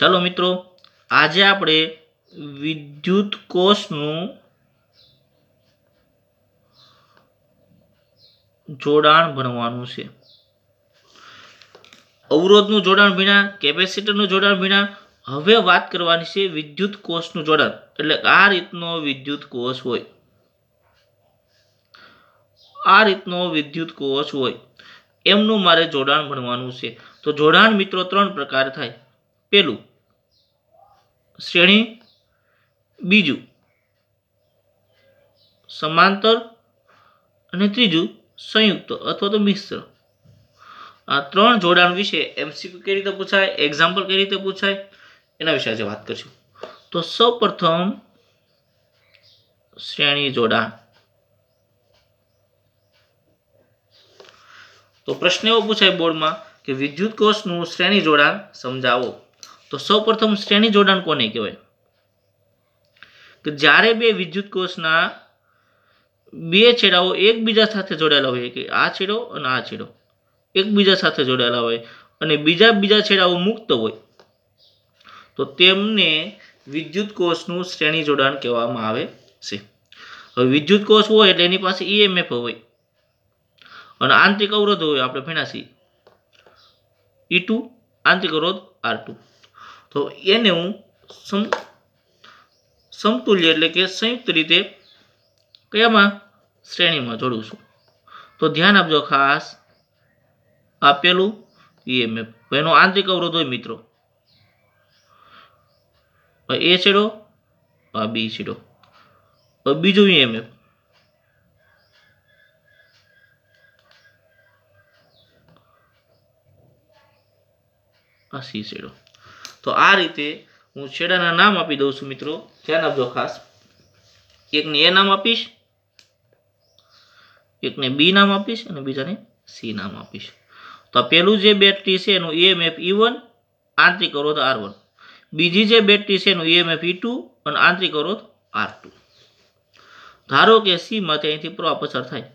ચાલો મિત્રો આજે આપણે વિદ્યુત કોષનું જોડાણ ભણવાનું છે અવરોધનું જોડાણ ભીણા કેપેસિટરનું જોડાણ ભીણા હવે વાત કરવાની છે વિદ્યુત કોષનું જોડાણ એટલે આ રીતનો વિદ્યુત કોષ હોય આ રીતનો વિદ્યુત કોષ હોય એમનું મારે જોડાણ ભણવાનું છે તો જોડાણ મિત્રો ત્રણ પ્રકાર થાય પેલું શ્રેણી બીજું સમાંતર અને ત્રીજું સંયુક્ત અથવા તો મિશ્ર આ ત્રણ જોડાણ વિશે એમસીક્યુ કઈ રીતે પૂછાય એક્ઝામ્પલ કઈ રીતે પૂછાય એના વિશે આજે વાત કરીશું તો સૌપ્રથમ શ્રેણી જોડાણ તો પ્રશ્ન એવો પૂછાય બોર્ડમાં કે વિદ્યુત કોષનું શ્રેણી જોડાણ સમજાવો તો સૌપ્રથમ શ્રેણી જોડાણ કોને કહેવાય કે જ્યારે બે વિદ્યુત કોષના બે છેડાઓ એકબીજા સાથે જોડાયેલા હોય કે આ છેડો અને આ છેડો એકબીજા સાથે જોડાયેલા હોય અને બીજા બીજા છેડાઓ મુક્ત હોય તો તેમને વિદ્યુત કોષનું શ્રેણી જોડાણ કહેવામાં આવે છે હવે વિદ્યુત કોષ હોય એટલે એની પાસે ઈએમએફ e હોય અને આંતરિક અવરોધ હોય આપણે ભણ્યા છીએ ઈ e ટુ આંતરિક અવરોધ આર ટુ તો એને હું સમ સમતુલ્ય એટલે કે સંયુક્ત રીતે કયામાં શ્રેણીમાં જોડું છું તો ધ્યાન આપજો ખાસ આપેલું ઈએમએફ એનો આંતરિક અવરોધ હોય મિત્રો એ છેડો આ બી છેડો બીજું ઈએમએફ આ સી છેડો તો આ રીતે હું છેડાના નામ આપી દઉં છું મિત્રો ધ્યાન આપજો ખાસ એકને એ નામ આપીશ એકને બી નામ આપીશ અને બીજાને સી નામ આપીશ તો પહેલું જે બેટરી છે એનું ઈએમએફ ઈ વન આંતરિક અવરોધ આર વન બીજી જે બેટરી છે એનું ઈએમએફ ઈ ટુ અને આંતરિક અવરોધ આર ટુ ધારો કે સીમાંથી અહીંથી પ્રવાહ પસાર થાય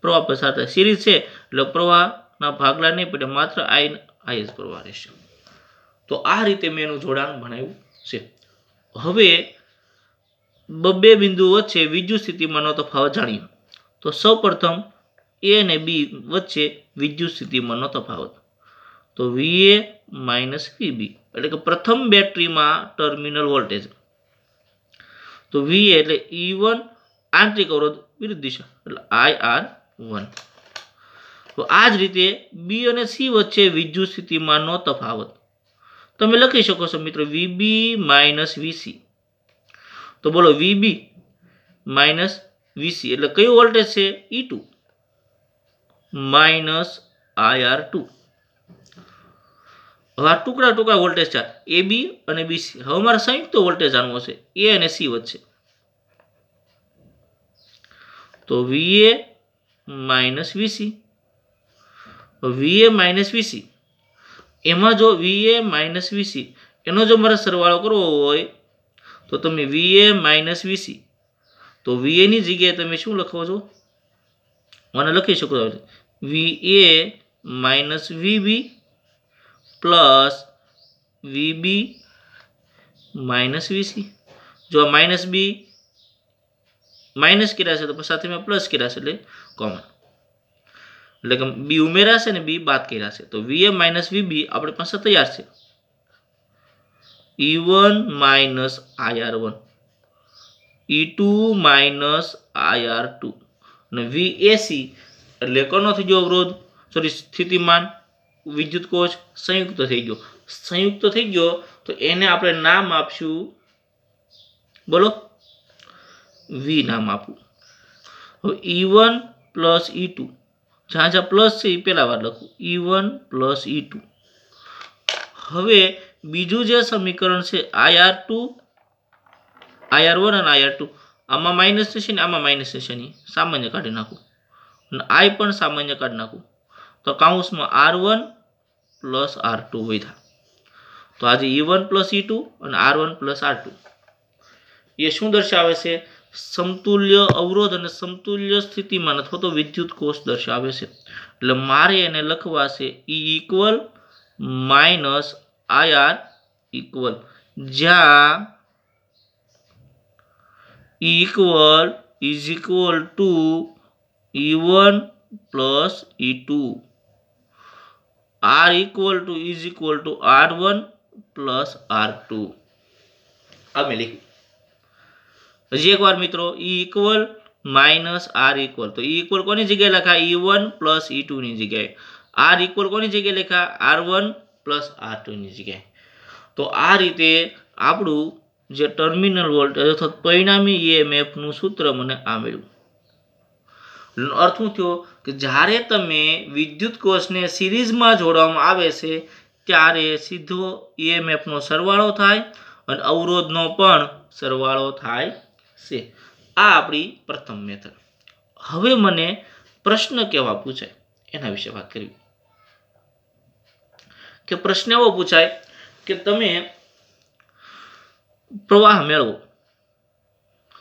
પ્રવાહ પસાર થાય સિરીઝ છે એટલે પ્રવાહના ભાગલા નહીં પડે માત્ર આઈ આઈ પ્રવાહ રહેશે તો આ રીતે મેં એનું જોડાણ ભણાવ્યું છે હવે બબ્બે બિંદુ વચ્ચે વિદ્યુત સ્થિતિમાનનો તફાવત જાણીએ તો સૌપ્રથમ એ અને બી વચ્ચે વિદ્યુત સ્થિતિમાનનો તફાવત તો વીએ માઇનસ બી એટલે કે પ્રથમ બેટરીમાં ટર્મિનલ વોલ્ટેજ તો વી એટલે ઈ વન આંતરિક અવરોધ વિરુદ્ધ દિશા એટલે આઈ આર વન તો આ જ રીતે બી અને સી વચ્ચે વિદ્યુત સ્થિતિમાનનો તફાવત તમે લખી શકો છો મિત્રો વીબી માઇનસ વીસી તો બોલો વીબી માઇનસ વીસી એટલે કયું વોલ્ટેજ છે E two minus IR two હવે આ ટુકડા ટુકડા વોલ્ટેજ છે એ બી અને બીસી હવે મારે સંયુક્ત વોલ્ટેજ જાણવો છે એ અને સી વચ્ચે તો VA minus VC VA minus VC એમાં જો વી એ માઇનસ વીસી એનો જો મારે સરવાળો કરવો હોય તો તમે વી એ માઇનસ વીસી તો વી એની જગ્યાએ તમે શું લખો છો મને લખી શકો છો V A minus V B plus VB minus VC જો આ માઇનસ બી માઇનસ કર્યા છે તો સાથે મેં પ્લસ કર્યા છે એટલે કોમન એટલે કે બી ઉમેરાશે ને બી બાદ કર્યા છે તો વી એ માઇનસ વી બી આપણી પાસે તૈયાર છે E one minus IR one E two minus IR two અને વી એસી એટલે કોનો થઈ ગયો અવરોધ સોરી સ્થિતિમાન વિદ્યુત કોચ સંયુક્ત થઈ ગયો સંયુક્ત થઈ ગયો તો એને આપણે નામ આપશું બોલો વી નામ આપવું હવે E one plus E two જ્યાં જ્યાં પ્લસ છે એ પહેલાં વાર લખું E one plus E two હવે બીજું જે સમીકરણ છે આઈઆર ટુ આઈઆર વન અને આઈઆર ટુ આમાં માઇનસ થશે ને આમાં માઇનસ થશે નહીં સામાન્ય કાઢી નાખું અને આઈ પણ સામાન્ય કાઢી નાખું તો કાઉન્સમાં R one plus R two વધ્યા તો આજે E one plus E two અને R one plus R two એ શું દર્શાવે છે સમતુલ્ય અવરોધ અને સમતુલ્ય સ્થિતિમાં અથવા તો વિદ્યુત કોષ દર્શાવે છે એટલે મારે એને લખવાશે E equal minus IR equal જ્યાં E equal is equal to E one plus E two R equal to is equal to R one plus R two આ મેં હજી એકવાર મિત્રો E equal minus R equal તો E e equal કોની જગ્યાએ લખા ઈ one plus ઈ ટુની જગ્યાએ R equal કોની જગ્યાએ લખા આર વન પ્લસ આર ટુની જગ્યાએ તો આ રીતે આપણું જે ટર્મિનલ વોલ્ટેજ અથવા પરિણામી ઈએમએફનું e સૂત્ર મને આ મળ્યું અર્થ શું થયો કે જ્યારે તમે વિદ્યુત કોષને સિરીઝમાં જોડવામાં આવે છે ત્યારે સીધો ઈએમએફનો e સરવાળો થાય અને અવરોધનો પણ સરવાળો થાય છે આ આપણી પ્રથમ મેથડ હવે મને પ્રશ્ન કેવા પૂછાય એના વિશે વાત કરવી કે પ્રશ્ન એવો પૂછાય કે તમે પ્રવાહ મેળવો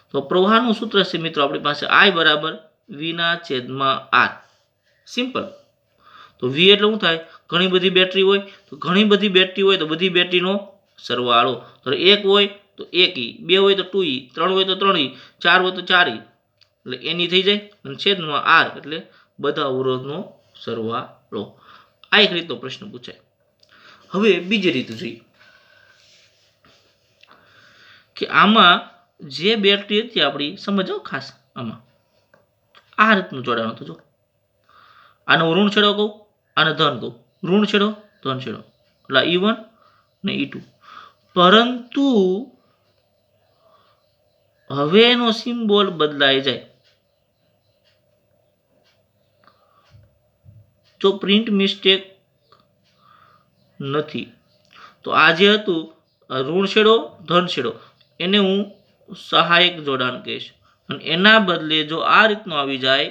તો પ્રવાહનું સૂત્ર છે મિત્રો આપણી પાસે આઈ બરાબર વીના છેદમાં આર સિમ્પલ તો વી એટલે શું થાય ઘણી બધી બેટરી હોય તો ઘણી બધી બેટરી હોય તો બધી બેટરીનો સરવાળો તો એક હોય તો એક ઈ બે હોય તો ટુ ઈ ત્રણ હોય તો ત્રણ ઈ ચાર હોય તો ચાર ઈ એટલે એની થઈ જાય અને છેદમાં આર એટલે બધા અવરોધનો સરવાળો આ એક રીતનો પ્રશ્ન પૂછાય હવે બીજી રીત જોઈએ કે આમાં જે બેટરી હતી આપણી સમજો ખાસ આમાં આ રીતનું જોડાણ હતું જો આનો ઋણ છેડો કહું આને ધન કહું ઋણ છેડો ધન છેડો એટલે ઈ વન ને ઈ ટુ પરંતુ હવે એનો સિમ્બોલ બદલાઈ જાય તો પ્રિન્ટ મિસ્ટેક નથી તો આ જે હતું ઋણ છેડો ધન છેડો એને હું સહાયક જોડાણ કહીશ અને એના બદલે જો આ રીતનું આવી જાય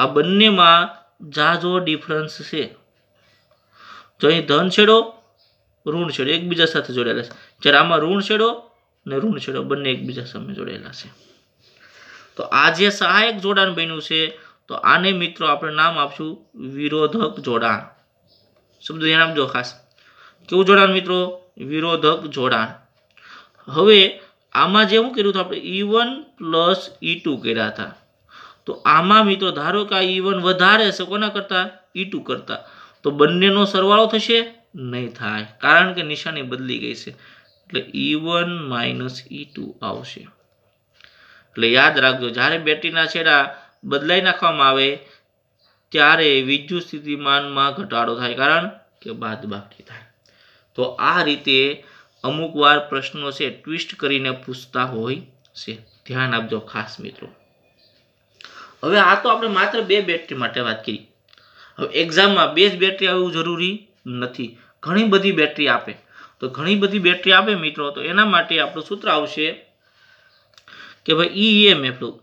આ બંનેમાં જાજો ડિફરન્સ છે જો અહીં ધન છેડો ઋણ છેડો એકબીજા સાથે જોડાયેલા છે જ્યારે આમાં ઋણ છેડો અને ઋણ છેડો બંને એકબીજા સામે જોડાયેલા છે તો આ જે સહાયક જોડાણ બન્યું છે તો આને મિત્રો આપણે નામ આપશું વિરોધક જોડાણ શબ્દ ધ્યાન આપજો ખાસ કેવું જોડાણ મિત્રો વિરોધક જોડાણ હવે આમાં જે હું કર્યું હતું આપણે E one plus E two કર્યા હતા તો આમાં મિત્રો ધારો કે આ ઈ e વન વધારે છે કોના કરતાં ઈ e ટુ કરતાં તો બંનેનો સરવાળો થશે નહીં થાય કારણ કે નિશાની બદલી ગઈ છે એટલે ઈ વન માઇનસ ઈ આવશે એટલે યાદ રાખજો જ્યારે બેટરીના છેડા બદલાઈ નાખવામાં આવે ત્યારે વિદ્યુત સ્થિતિમાનમાં ઘટાડો થાય કારણ કે બાદબાકી થાય તો આ રીતે અમુક વાર પ્રશ્નો છે ટ્વિસ્ટ કરીને પૂછતા હોય છે ધ્યાન આપજો ખાસ મિત્રો હવે આ તો આપણે માત્ર બે બેટરી માટે વાત કરી હવે એક્ઝામમાં બે જ બેટરી આવવું જરૂરી નથી ઘણી બધી બેટરી આપે તો ઘણી બધી બેટરી આપે મિત્રો તો એના માટે આપણું સૂત્ર આવશે કે ભાઈ ઈ એમ એફનું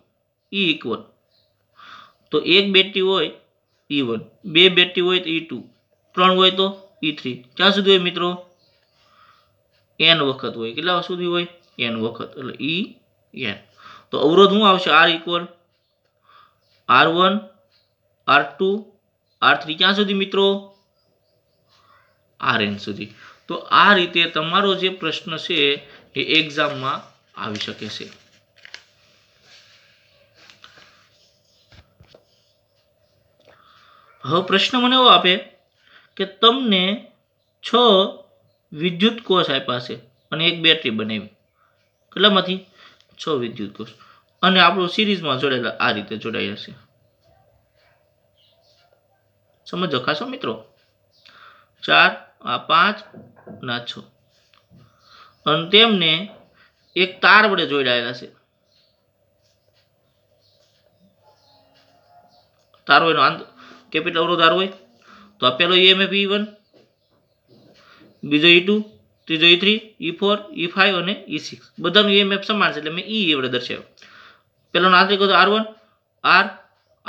ઈ ઇક્વલ તો એક બેટરી હોય ઈ e વન બે બેટરી હોય તો ઈ e ટુ ત્રણ હોય તો ઈ e થ્રી ક્યાં સુધી હોય મિત્રો એન વખત હોય કેટલા સુધી હોય એન વખત એટલે ઈ એન તો અવરોધ શું આવશે R equal R one R two R three ક્યાં સુધી મિત્રો આ રેન્જ સુધી તો આ રીતે તમારો જે પ્રશ્ન છે એ એક્ઝામમાં આવી શકે છે હવે પ્રશ્ન મને એવો આપે કે તમને છ વિદ્યુત કોષ આપ્યા છે અને એક બેટરી બનાવી કેટલામાંથી છ વિદ્યુત કોષ અને આપણું સિરીઝમાં જોડાયેલા આ રીતે જોડાયેલા છે સમજો ખાશો મિત્રો ચાર આ પાંચ ના છ અને તેમને એક તાર વડે જોડાયેલા છે તાર એનો આંત કેપિટલ અવરોધાર હોય તો આ પહેલો ઈએમએફ ઈ વન બીજો ઈ e ટુ ત્રીજો E three E four E five અને ઈ e સિક્સ બધાનું ઈએમએફ સમાન છે એટલે મેં ઈ e વડે દર્શાવ્યો પહેલાનો આંતરિક હતો R one R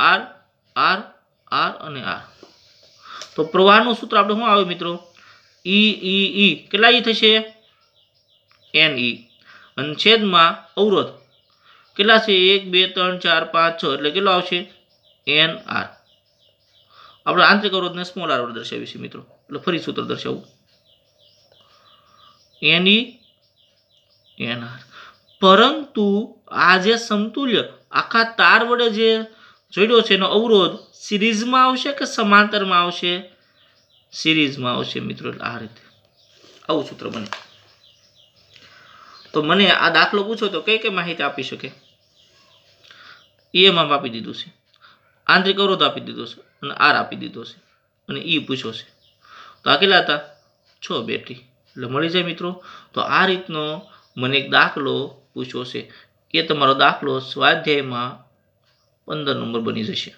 R R R અને આર તો પ્રવાહનું સૂત્ર આપણે શું આવે મિત્રો ઈ ઈ ઈ કેટલા ઈ થશે એન ઈ અને છેદમાં અવરોધ કેટલા છે એક બે ત્રણ ચાર પાંચ છ એટલે કેટલો આવશે એન આર આપણે આંતરિક અવરોધને સ્મોલ આર વડે દર્શાવીએ છીએ મિત્રો એટલે ફરી સૂત્ર દર્શાવું એન ઈ એન આર પરંતુ આ જે સમતુલ્ય આખા તાર વડે જે જોડ્યો છે એનો અવરોધ સિરીઝમાં આવશે કે સમાંતરમાં આવશે સિરીઝમાં આવશે મિત્રો એટલે આ રીતે આવું સૂત્ર બને તો મને આ દાખલો પૂછો તો કઈ કઈ માહિતી આપી શકે ઈએમઆપ આપી દીધું છે આંતરિક અવરોધ આપી દીધો છે અને આર આપી દીધો છે અને ઈ e પૂછ્યો છે તો આ કેટલા હતા છ બેટરી એટલે મળી જાય મિત્રો તો આ રીતનો મને એક દાખલો પૂછવો છે એ તમારો દાખલો સ્વાધ્યાયમાં પંદર નંબર બની જશે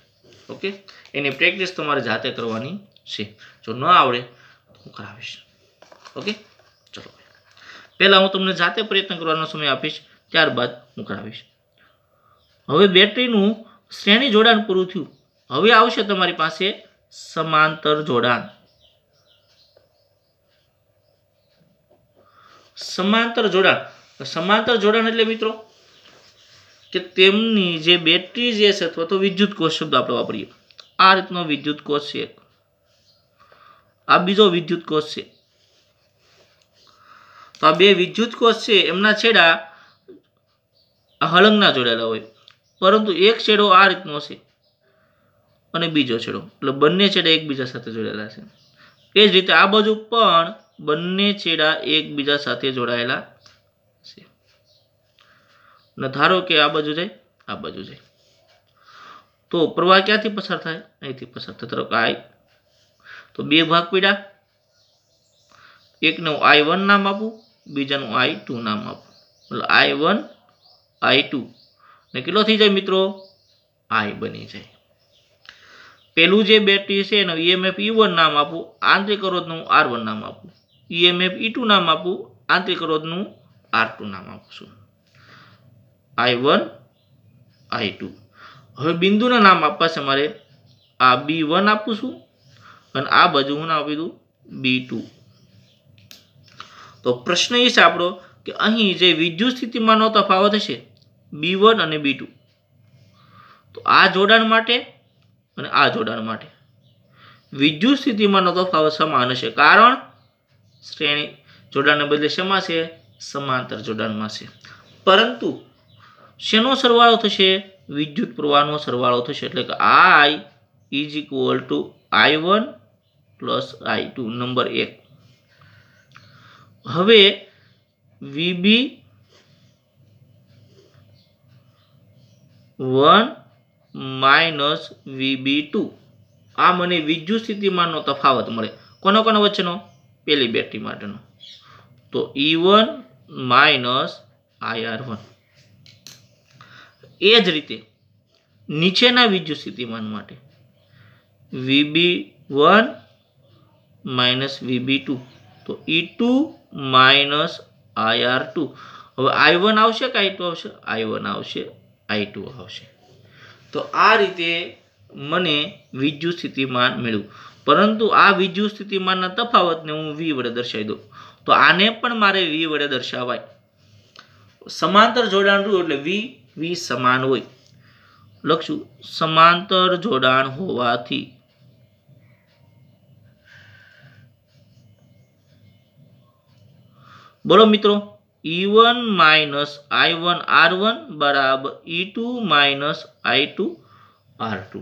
ઓકે એની પ્રેક્ટિસ તમારે જાતે કરવાની છે જો ન આવડે તો હું કરાવીશ ઓકે ચલો પહેલાં હું તમને જાતે પ્રયત્ન કરવાનો સમય આપીશ ત્યારબાદ હું કરાવીશ હવે બેટરીનું શ્રેણી જોડાણ પૂરું થયું હવે આવશે તમારી પાસે સમાંતર જોડાણ સમાંતર જોડાણ સમાંતર જોડાણ એટલે મિત્રો કે તેમની જે બેટરી જે છે અથવા તો વિદ્યુત કોષ શબ્દ આપણે વાપરીએ આ રીતનો વિદ્યુત કોષ છે આ બીજો વિદ્યુત કોષ છે તો આ બે વિદ્યુત કોષ છે એમના છેડા હળંગના જોડેલા હોય પરંતુ એક છેડો આ રીતનો છે અને બીજો છેડો એટલે બંને છેડા એકબીજા સાથે જોડાયેલા છે એ જ રીતે આ બાજુ પણ બંને છેડા એકબીજા સાથે જોડાયેલા છે અને ધારો કે આ બાજુ જાય આ બાજુ જાય તો પ્રવાહ ક્યાંથી પસાર થાય અહીંથી પસાર થાય થતો આ તો બે ભાગ પીડા એકને હું આઈ વન નામ આપું બીજાનું આઈ ટુ નામ આપું એટલે આઈ વન આઈ ટુ ને કેટલો થઈ જાય મિત્રો આઈ બની જાય પેલું જે બેટરી છે એનું ઈએમએફ ઈ વન નામ આપું આંતરિક અવરોધનું આર વન નામ આપું ઈએમએફ ઈ ટુ નામ આપું આંતરિક અવરોધનું આર ટુ નામ આપું આઈ વન આઈ ટુ હવે બિંદુના નામ આપવા છે મારે આ બી વન આપું છું અને આ બાજુ હું નામ આપી દઉં બી તો પ્રશ્ન એ છે આપણો કે અહીં જે વિદ્યુત સ્થિતિમાંનો તફાવત હશે બી વન અને બી તો આ જોડાણ માટે અને આ જોડાણ માટે વિદ્યુત સ્થિતિમાનનો તફાવત સમાન હશે કારણ શ્રેણી જોડાણને બદલે શેમાં છે સમાંતર જોડાણમાં છે પરંતુ શેનો સરવાળો થશે વિદ્યુત પ્રવાહનો સરવાળો થશે એટલે કે આ I is equal to I one plus I two number એક હવે VB one minus VB two આ મને વિદ્યુત સ્થિતિમાનનો તફાવત મળે કોનો કોનો વચ્ચેનો પેલી બેટરી માટેનો તો E one minus IR one એ જ રીતે નીચેના વિદ્યુત સ્થિતિમાન માટે VB one minus VB two તો E two minus IR two હવે આઈ વન આવશે કે આઈ ટુ આવશે આઈ વન આવશે આઈ ટુ આવશે તો આ રીતે મને વિદ્યુત સ્થિતિમાન મળ્યું પરંતુ આ વિદ્યુત સ્થિતિમાનના તફાવતને હું વી વડે દર્શાવી દઉં તો આને પણ મારે વી વડે દર્શાવાય સમાંતર જોડાણ રહ્યું એટલે વી વી સમાન હોય લખશું સમાંતર જોડાણ હોવાથી બોલો મિત્રો E one minus I one R one બરાબર E two minus I two R two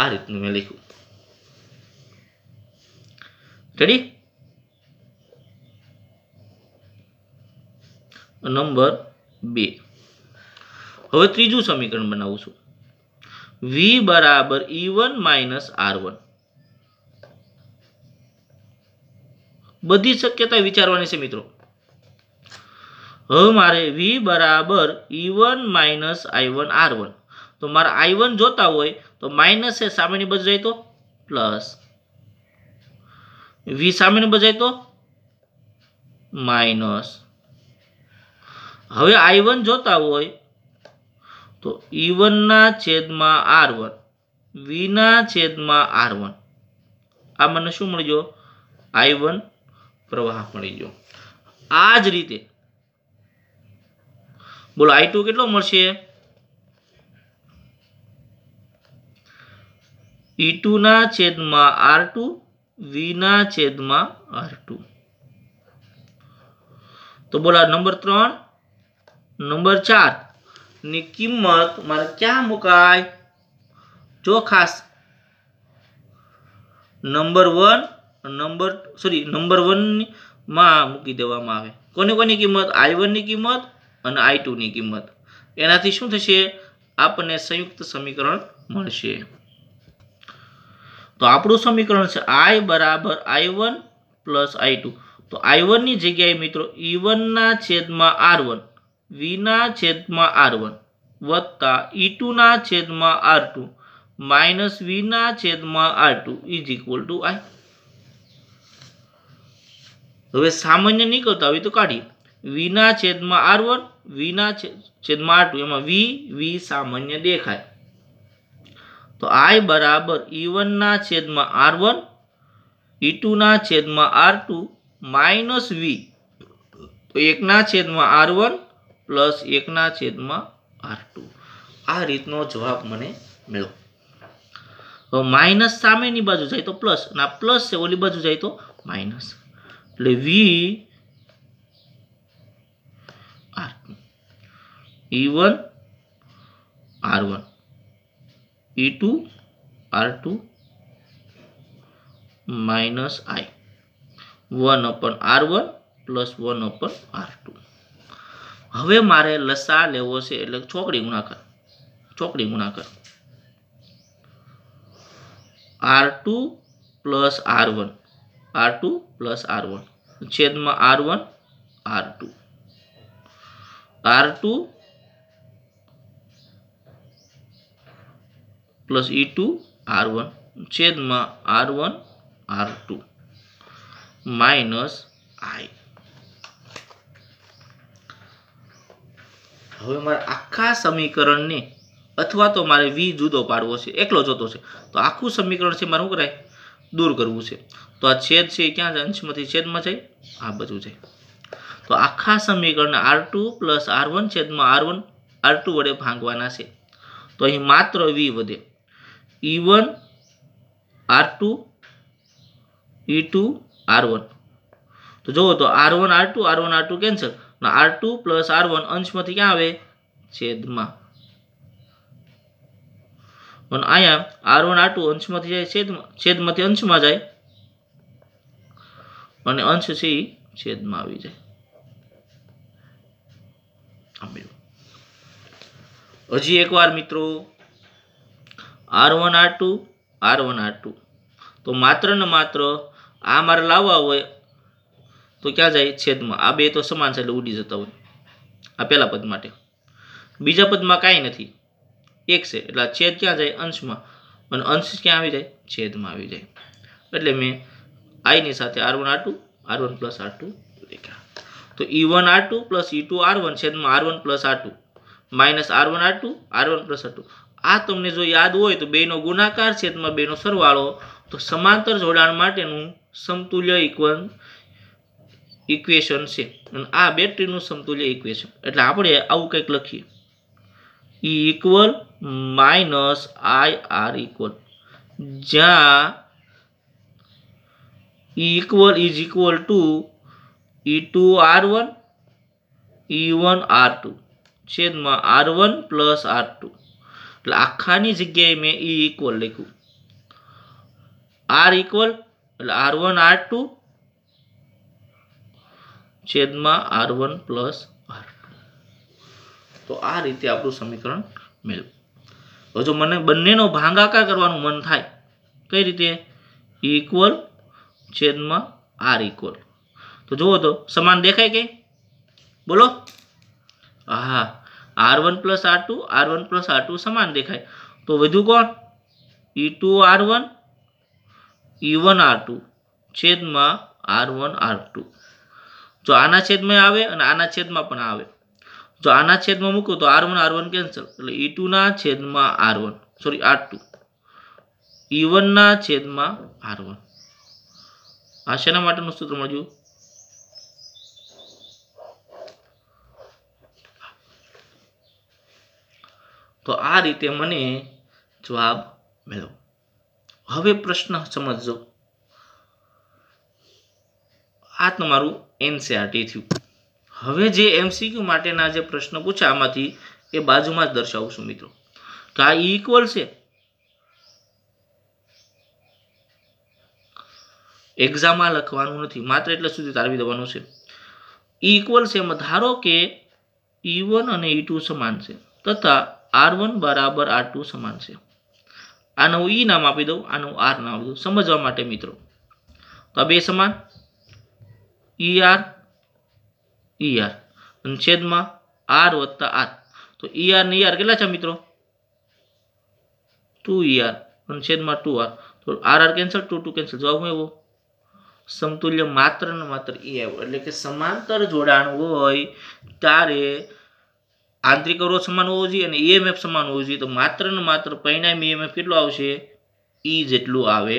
આ રીતનું મેં લખ્યું રેડી નંબર બે હવે ત્રીજું સમીકરણ બનાવું છું વી બરાબર E one minus R one બધી શક્યતા વિચારવાની છે મિત્રો હવે મારે વી બરાબર E one minus I one R one તો મારે આઈ વન જોતા હોય તો માઇનસ એ સામેની બજાય તો પ્લસ વી સામેની બજાય તો માઇનસ હવે આઈ વન જોતા હોય તો ઈ e વનના છેદમાં આર વન વીના છેદમાં આર વન આ મને શું મળ્યો આઈ વન પ્રવાહ મળી ગયો આ જ રીતે બોલો આઈ ટુ કેટલો મળશે ઈ e ટુના છેદમાં આર ટુ વીના છેદમાં આર ટુ તો બોલા નંબર ત્રણ નંબર ચાર ની કિંમત મારે ક્યાં મુકાય જો ખાસ number one number sorry number વનમાં મૂકી દેવામાં આવે કોને કોની કિંમત આઈ વનની કિંમત અને આઈ ટુની કિંમત એનાથી શું થશે આપણને સંયુક્ત સમીકરણ મળશે તો આપણું સમીકરણ છે આઈ બરાબર I one plus I two તો આઈ વનની જગ્યાએ મિત્રો ઈ e વનના છેદમાં આર વન વીના છેદમાં આર વન વત્તા ઈ e ટુના છેદમાં આર ટુ માઇનસ વીના છેદમાં R two is equal to I હવે સામાન્ય નહીં કરતા હોય તો કાઢીએ વીના છેદમાં આર વન વીના છેદમાં આર ટુ એમાં વી વી સામાન્ય દેખાય તો આઈ બરાબર ઈ e વનના છેદમાં આર વન ઈ ટુના છેદમાં આર ટુ માઇનસ વી તો એકના છેદમાં આર વન પ્લસ એકના છેદમાં આર ટુ આ રીતનો જવાબ મને મળ્યો તો માઇનસ સામેની બાજુ જાય તો પ્લસ ના પ્લસ છે ઓલી બાજુ જાય તો માઇનસ એટલે V R two E one R one E two R two minus I one upon R one plus one upon R two હવે મારે લસા લેવો છે એટલે ચોકડી ગુણાકાર છોકડી ગુણાકાર R two plus R one R two plus R one છેદમાં R one R two R two plus E two R one છેદમાં R one R two minus I હવે મારે આખા સમીકરણને અથવા તો મારે વી જુદો પાડવો છે એકલો જોતો છે તો આખું સમીકરણ છે મારે શું કરાય દૂર કરવું છે તો આ છેદ છે એ ક્યાં છે અંશમાંથી છેદમાં જાય આ બધું છે તો આખા સમીકરણ R two plus R one છેદમાં આર વન આર ટુ વડે ભાંગવાના છે તો અહીં માત્ર વી વધે E one R two E two R one તો જુઓ તો R one R two R one R two cancel R two plus R one અંશમાંથી ક્યાં આવે છેદમાં પણ અહીંયા આર વન આર ટુ અંશમાંથી જાય છેદમાં છેદમાંથી અંશમાં જાય અને અંશ છે એ છેદમાં આવી જાય હજી એકવાર મિત્રો R one R two R one R two તો માત્ર ને માત્ર આ મારે લાવવા હોય તો ક્યાં જાય છેદમાં આ બે તો સમાન છે એટલે ઉડી જતા હોય આ પહેલા પદ માટે બીજા પદમાં કાંઈ નથી એક છે એટલે છેદ ક્યાં જાય અંશમાં અને અંશ ક્યાં આવી જાય છેદમાં આવી જાય એટલે મેં આઈની સાથે R one R two R one plus R two દેખાય તો E one R two plus E two R one છેદમાં R one plus R two minus R one R two R one plus R two આ તમને જો યાદ હોય તો બેનો ગુણાકાર છેદમાં બેનો સરવાળો તો સમાંતર જોડાણ માટેનું સમતુલ્ય ઇક્વન ઇક્વેશન છે અને આ બેટરીનું સમતુલ્ય ઇક્વેશન એટલે આપણે આવું કંઈક લખીએ E equal minus I R equal જ્યાં E equal is equal to E2 R1 E1 R2 છેદમાં R1 પ્લસ આર ટુ એટલે આખાની જગ્યાએ મેં ઈ e ઇક્વલ લખ્યું R ઇક્વલ એટલે આર ટુ છેદમાં આર વન પ્લસ R2 તો આ રીતે આપણું સમીકરણ મેળવ્યું તો જો મને બંનેનો ભાંગાકાર કરવાનું મન થાય કઈ રીતે ઇક્વલ e છેદમાં આર ઇક્વલ તો જુઓ તો સમાન દેખાય કે બોલો હા R one plus R two R one plus R two સમાન દેખાય તો વધુ કોણ E e two R one E e one R two છેદમાં આર વન આર ટુ જો આના છેદમાં આવે અને આના છેદમાં પણ આવે જો આના છેદમાં મૂકો તો R one R one cancel એટલે ઈ e ટુના છેદમાં R one sorry R two E વનના છેદમાં આર વન આ શેના માટેનું સૂત્ર મળ્યું તો આ રીતે મને જવાબ મેળવો હવે પ્રશ્ન સમજો આ તમારું એનસીઆરટી થયું હવે જે એમસીક્યુ માટેના જે પ્રશ્ન પૂછ્યા આમાંથી એ બાજુમાં જ દર્શાવું છું મિત્રો તો આ ઇક્વલ e છે એક્ઝામમાં લખવાનું નથી માત્ર એટલે સુધી તારવી દેવાનું છે ઇક્વલ છે સેમ ધારો કે ઈ e વન અને ઈ e સમાન છે તથા આર વન બરાબર આર ટુ સમાન છે આનું ઈ e નામ આપી દઉં આનું આર નામ આપી દઉં સમજવા માટે મિત્રો તો બે સમાન ઈ આર ઈ આર અને આર વત્તા આર તો ઈ આર ને ઈ આર કેટલા છે મિત્રો ટુ ઈ આર અને ટુ આર તો R R cancel two two cancel જવાબ એવો સમતુલ્ય માત્ર ને માત્ર એ આવ્યો એટલે કે સમાંતર જોડાણ હોય ત્યારે આંતરિક અવરોધ સમાન હોવો જોઈએ અને ઈએમએફ સમાન હોવો જોઈએ તો માત્ર ને માત્ર પરિણામી ઈએમએફ કેટલું આવશે ઈ e જેટલું આવે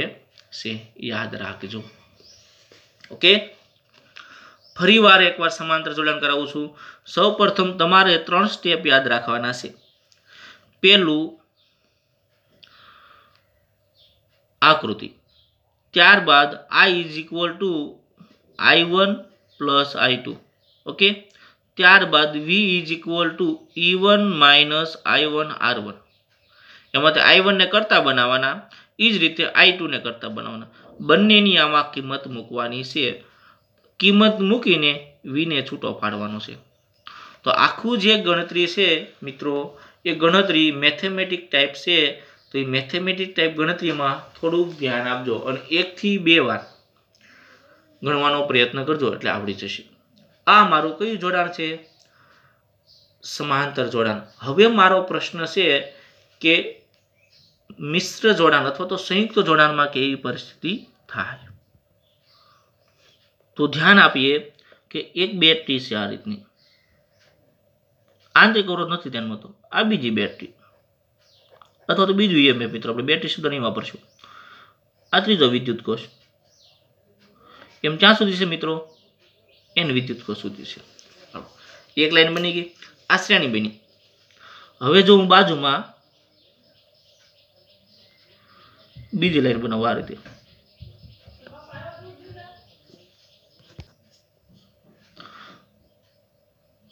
છે યાદ રાખજો ઓકે ફરી વાર એકવાર સમાંતર જોડાણ કરાવું છું સૌ પ્રથમ તમારે ત્રણ સ્ટેપ યાદ રાખવાના છે પહેલું આકૃતિ ત્યારબાદ I is equal to I one plus I two okay ત્યારબાદ V is equal to E one minus I one R one એમાંથી આઈ વનને કરતાં બનાવવાના એ જ રીતે આઈ ટુને કરતાં બનાવવાના બંનેની આમાં કિંમત મૂકવાની છે કિંમત મૂકીને વીને છૂટો પાડવાનો છે તો આખું જે ગણતરી છે મિત્રો એ ગણતરી મેથેમેટિક ટાઈપ છે તો એ મેથેમેટિક ટાઈપ ગણતરીમાં થોડુંક ધ્યાન આપજો અને એકથી બે વાર ગણવાનો પ્રયત્ન કરજો એટલે આવડી જશે આ મારું કયું જોડાણ છે સમાંતર જોડાણ હવે મારો પ્રશ્ન છે કે મિશ્ર જોડાણ અથવા તો સંયુક્ત જોડાણમાં કેવી પરિસ્થિતિ થાય તો ધ્યાન આપીએ કે એક બેટરી છે આ રીતની આંતરિક અવરોધ નથી ધ્યાનમાં તો આ બીજી બેટરી અથવા તો બીજું ઈએમએફ મિત્રો આપણે બેટરી શબ્દ નહીં વાપરશું આ ત્રીજો વિદ્યુત કોષ એમ ક્યાં સુધી છે મિત્રો એન વિદ્યુત કોષ સુધી છે એક લાઈન બની ગઈ આ શ્રેણી બની હવે જો હું બાજુમાં બીજી લાઈન બનાવું આ રીતે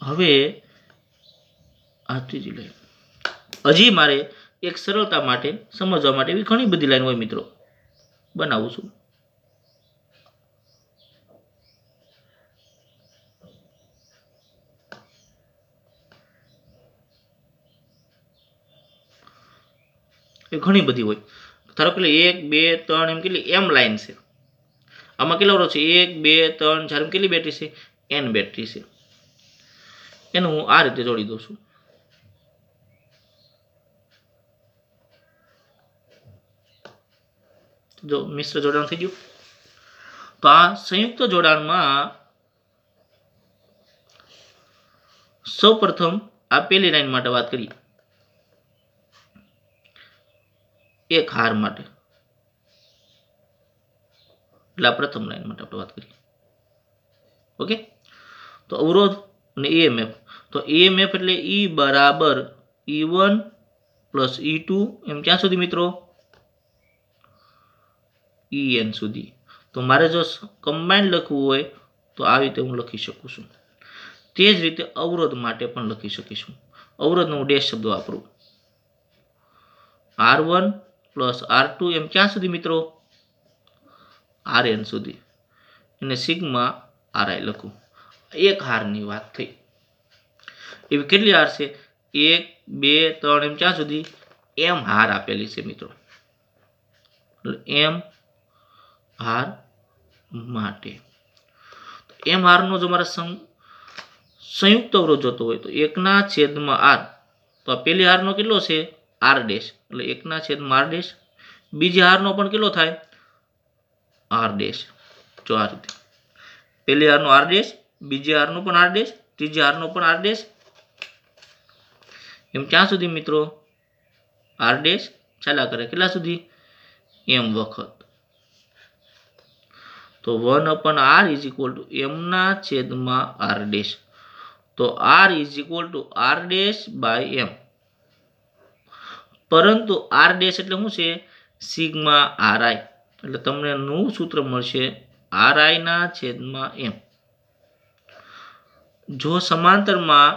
હવે આ ત્રીજી લાઈન હજી મારે એક સરળતા માટે સમજવા માટે એવી ઘણી બધી લાઈન હોય મિત્રો બનાવું છું એ ઘણી બધી હોય ધારો કે એક બે ત્રણ એમ કેટલી એમ લાઈન છે આમાં કેટલા ઓરો છે એક બે ત્રણ ચાર એમ કેટલી બેટરી છે એન બેટરી છે એનું હું આ રીતે જોડી દઉં છું જો મિશ્ર જોડાણ થઈ ગયું તો આ સંયુક્ત જોડાણમાં સૌ પ્રથમ આ પેલી લાઈન માટે વાત કરીએ એક હાર માટે એટલે પ્રથમ લાઈન માટે આપણે વાત કરી ઓકે તો અવરોધ અને ઈએમએફ e તો ઈએમએફ e એટલે ઈ e બરાબર E one plus E two એમ ક્યાં સુધી મિત્રો ઈ એન સુધી તો મારે જો કમ્બાઇન્ડ લખવું હોય તો આ રીતે હું લખી શકું છું તે જ રીતે અવરોધ માટે પણ લખી શકીશું અવરોધનો હું ડેશ શબ્દ વાપરું R one plus R two એમ ક્યાં સુધી મિત્રો આર એન સુધી અને સિગમાં આરઆઈ લખું એક હારની વાત થઈ એવી કેટલી હાર છે એક બે ત્રણ એમ ક્યાં સુધી એમ હાર આપેલી છે મિત્રો એમ હાર માટે એમ આરનો જો મારે સંયુક્ત અવરોધ જોતો હોય તો એકના છેદમાં આર તો આ પહેલી હારનો કેટલો છે આર ડેશ એટલે એકના છેદમાં આર ડેશ બીજી હારનો પણ કેટલો થાય આર ડેશ જો આ રીતે પહેલી હારનો આર ડેશ બીજી હારનો પણ આર ડેશ ત્રીજી હારનો પણ આર ડેશ એમ ક્યાં સુધી મિત્રો આર ડેશ ચાલ્યા કરે કેટલા સુધી એમ વખત તો one upon R is equal to એમના છેદમાં આર ડેશ તો R is equal to R dash by M પરંતુ આર ડેશ એટલે શું છે સિગ્મા આર આઈ એટલે તમને નવું સૂત્ર મળશે આર આઈના છેદમાં એમ જો સમાંતરમાં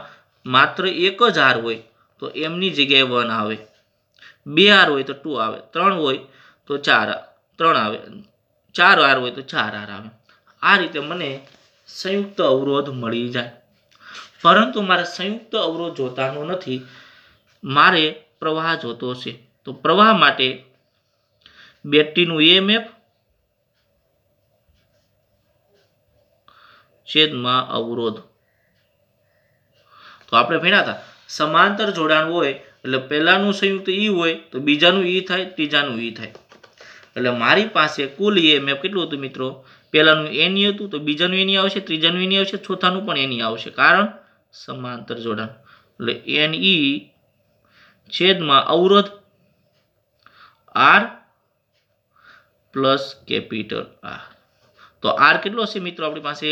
માત્ર એક જ આર હોય તો એમની જગ્યાએ વન આવે બે આર હોય તો ટુ આવે ત્રણ હોય તો ચાર ત્રણ આવે ચાર આર હોય તો ચાર આર આવે આ રીતે મને સંયુક્ત અવરોધ મળી જાય પરંતુ મારે સંયુક્ત અવરોધ જોતાનો નથી મારે પ્રવાહ જોતો છે તો પ્રવાહ માટે બેટરીનું ઈએમએફ e છેદમાં અવરોધ તો આપણે ભણ્યા હતા સમાંતર જોડાણ હોય એટલે પહેલાંનું સંયુક્ત ઈ e હોય તો બીજાનું ઈ e થાય ત્રીજાનું ઈ થાય એટલે મારી પાસે કુલ ઈએમએફ કેટલું હતું મિત્રો પહેલાંનું એની હતું તો બીજાનું એની આવશે ત્રીજાનું એની આવશે ચોથાનું પણ એની આવશે કારણ સમાંતર જોડાણ એટલે એન e છેદમાં અવરોધ આર પ્લસ કેપિટલ આર તો આર કેટલો હશે મિત્રો આપણી પાસે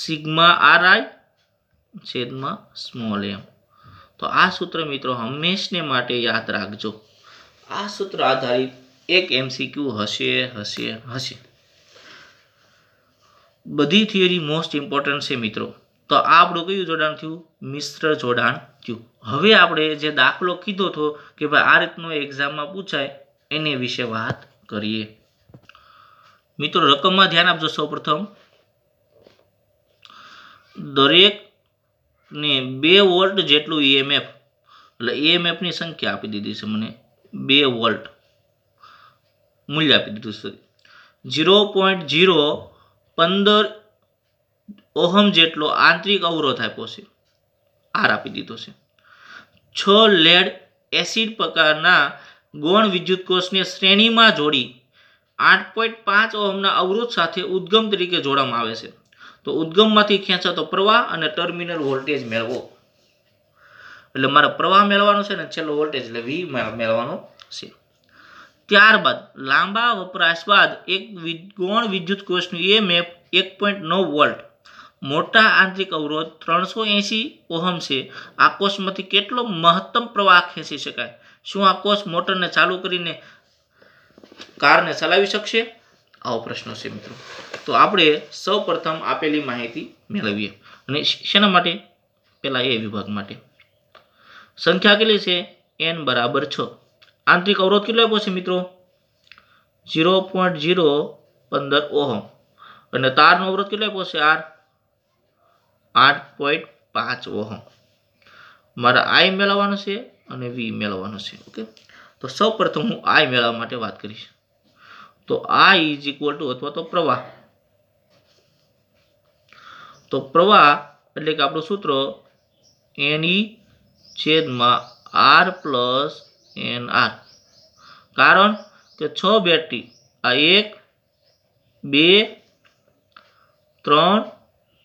સિગ્મા આર આઈ છેદમાં સ્મોલ એમ તો આ સૂત્ર મિત્રો હંમેશને માટે યાદ રાખજો આ સૂત્ર આધારિત એક એમસીક્યુ હશે હશે હશે બધી થિયરી મોસ્ટ ઇમ્પોર્ટન્ટ છે મિત્રો તો આ આપણું કયું જોડાણ થયું મિશ્ર જોડાણ થયું હવે આપણે જે દાખલો કીધો હતો કે ભાઈ આ રીતનો એક્ઝામમાં પૂછાય એને વિશે વાત કરીએ મિત્રો રકમમાં ધ્યાન આપજો સૌપ્રથમ દરેક ને બે વોલ્ટ જેટલું ઈએમએફ e એટલે ઈએમએફની e સંખ્યા આપી દીધી છે મને બે વોલ્ટ મૂલ્ય આપી દીધું છે ઝીરો પોઈન્ટ ઝીરો પંદર ઓહમ જેટલો આંતરિક અવરોધ આપ્યો છે આર આપી દીધો છે છ લેડ એસિડ પ્રકારના ગૌણ વિદ્યુત કોષને શ્રેણીમાં જોડી આઠ પોઈન્ટ પાંચ ઓહમના અવરોધ સાથે ઉદ્ગમ તરીકે જોડવામાં આવે છે તો ઉદ્ગમમાંથી ખેંચાતો પ્રવાહ અને ટર્મિનલ વોલ્ટેજ મેળવો એટલે મારે પ્રવાહ મેળવવાનો છે ને છેલ્લો વોલ્ટેજ એટલે વી મેળવવાનો છે ત્યારબાદ લાંબા વપરાશ બાદ એક ગૌણ વિદ્યુત કોષનું ઈએમએફ એક પોઈન્ટ નવ વોલ્ટ મોટા આંતરિક અવરોધ ત્રણસો એંસી ઓહમ છે આ કોષમાંથી કેટલો મહત્તમ પ્રવાહ ખેંચી શકાય શું આ કોષ મોટરને ચાલુ કરીને કારને ચલાવી શકશે આવો પ્રશ્નો છે મિત્રો તો આપણે સૌ આપેલી માહિતી મેળવીએ અને શેના માટે પહેલાં એ વિભાગ માટે સંખ્યા કેટલી છે એન બરાબર છ આંતરિક અવરોધ કેટલો આપ્યો છે મિત્રો ઝીરો પોઈન્ટ ઝીરો પંદર ઓહમ અને તારનો અવરોધ કેટલો આપ્યો છે આર આઠ પોઈન્ટ પાંચ ઓહમ મારા આઈ મેળવવાનો છે અને વી મેળવવાનો છે ઓકે તો સૌ હું આઈ મેળવવા માટે વાત કરીશ તો આ ઇઝ ઇક્વલ ટુ અથવા તો પ્રવાહ તો પ્રવાહ એટલે કે આપણું સૂત્ર એની e છેદમાં આર પ્લસ એન આર કારણ કે છ બેટરી આ એક બે ત્રણ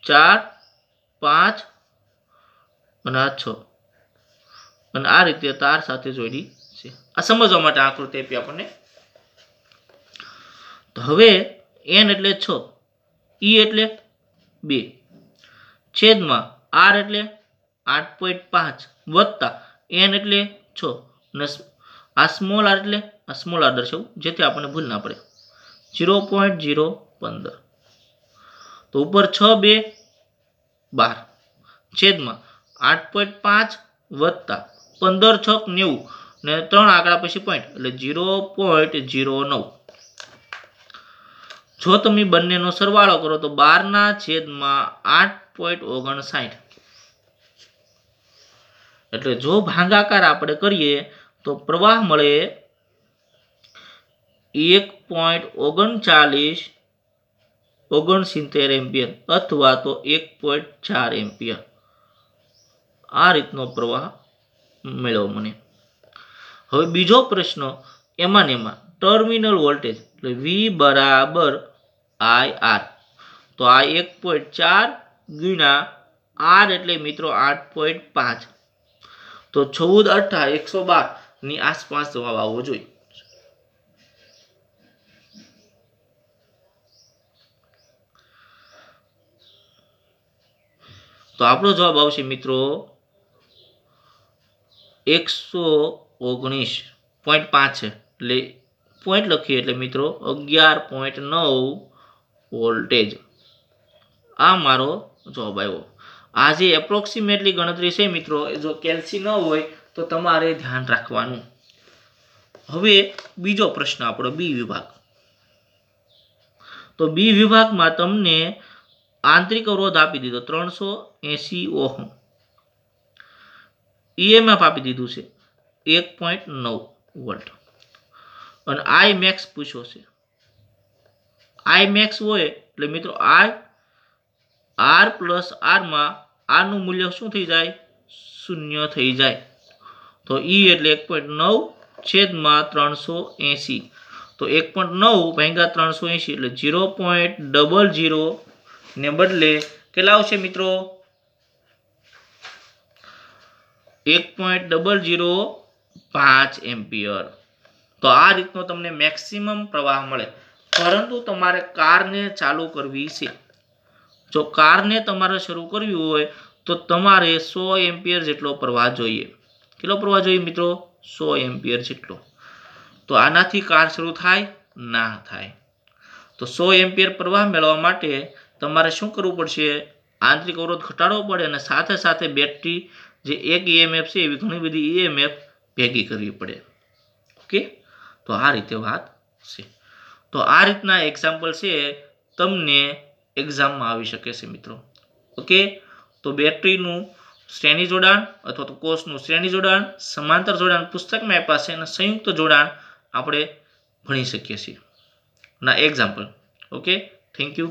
ચાર પાંચ અને આ છ અને આ રીતે તાર સાથે જોડી છે આ સમજવા માટે આકૃતિ આપી આપણને તો હવે એન એટલે છ ઈ e એટલે બે છેદમાં આર એટલે આઠ પોઈન્ટ પાંચ વત્તા એન એટલે છ અને આ સ્મોલ આર એટલે આ સ્મોલ આર દર્શાવું જેથી આપણને ભૂલ ના પડે ઝીરો પોઈન્ટ ઝીરો પંદર તો ઉપર છ બે બાર છેદમાં આઠ પોઈન્ટ પાંચ વત્તા પંદર છ નેવું ને ત્રણ આંકડા પછી પોઈન્ટ એટલે ઝીરો પોઈન્ટ ઝીરો નવ જો તમે બંનેનો સરવાળો કરો તો બારના છેદમાં આઠ પોઈન્ટ ઓગણસાઠ એટલે જો ભાંગાકાર આપણે કરીએ તો પ્રવાહ મળે એક પોઈન્ટ ઓગણચાલીસ ઓગણસિત્તેર એમ્પિયર અથવા તો એક પોઈન્ટ ચાર એમ્પિયર આ રીતનો પ્રવાહ મેળવો મને હવે બીજો પ્રશ્ન એમાં ને એમાં ટર્મિનલ વોલ્ટેજ એટલે વી બરાબર આઈ આર તો આ એક પોઈન્ટ ચાર ગુણ્યા આર એટલે મિત્રો આઠ પોઈન્ટ પાંચ તો ચૌદ અઠા એકસો બાર ની આસપાસ જવાબ આવવો જોઈએ તો આપણો જવાબ આવશે મિત્રો એકસો ઓગણીસ પોઈન્ટ પાંચ એટલે પોઈન્ટ લખીએ એટલે મિત્રો અગિયાર પોઈન્ટ નવ વોલ્ટેજ આ મારો જવાબ આવ્યો આ જે એપ્રોક્સિમેટલી ગણતરી છે મિત્રો જો કેલ્સી ન હોય તો તમારે ધ્યાન રાખવાનું હવે બીજો પ્રશ્ન આપણો બી વિભાગ તો બી વિભાગમાં તમને આંતરિક અવરોધ આપી દીધો ત્રણસો એંસી ઓહમ ઈએમએફ e આપી દીધું છે એક પોઈન્ટ નવ વોલ્ટ અને આઈ મેક્સ પૂછ્યો છે આઈ મેક્સ હોય એટલે મિત્રો આઈ આર પ્લસ આરમાં આરનું મૂલ્ય શું થઈ જાય શૂન્ય થઈ જાય તો ઈ એટલે એક પોઈન્ટ નવ છેદમાં ત્રણસો એંસી તો એક પોઈન્ટ નવ ભાંગ્યા ત્રણસો એંસી એટલે ઝીરો પોઈન્ટ ડબલ ઝીરો ને બદલે કેટલા આવશે મિત્રો એક પોઈન્ટ ડબલ ઝીરો પાંચ એમ્પિયર તો આ રીતનો તમને મેક્સિમમ પ્રવાહ મળે પરંતુ તમારે કારને ચાલુ કરવી છે જો કારને તમારે શરૂ કરવી હોય તો તમારે સો એમ્પિયર જેટલો પ્રવાહ જોઈએ કેટલો પ્રવાહ જોઈએ મિત્રો સો એમ્પિયર જેટલો તો આનાથી કાર શરૂ થાય ના થાય તો સો એમ્પિયર પ્રવાહ મેળવવા માટે તમારે શું કરવું પડશે આંતરિક અવરોધ ઘટાડવો પડે અને સાથે સાથે બેટરી જે એક ઈએમએફ છે એવી ઘણી બધી ઈએમએફ ભેગી કરવી પડે ઓકે તો આ રીતે વાત છે તો આ રીતના એક્ઝામ્પલ છે તમને એક્ઝામમાં આવી શકે છે મિત્રો ઓકે તો બેટરીનું શ્રેણી જોડાણ અથવા તો કોષનું શ્રેણી જોડાણ સમાંતર જોડાણ પુસ્તકમાં આપ્યા છે અને સંયુક્ત જોડાણ આપણે ભણી શકીએ છીએ ના એક્ઝામ્પલ ઓકે થેન્ક યુ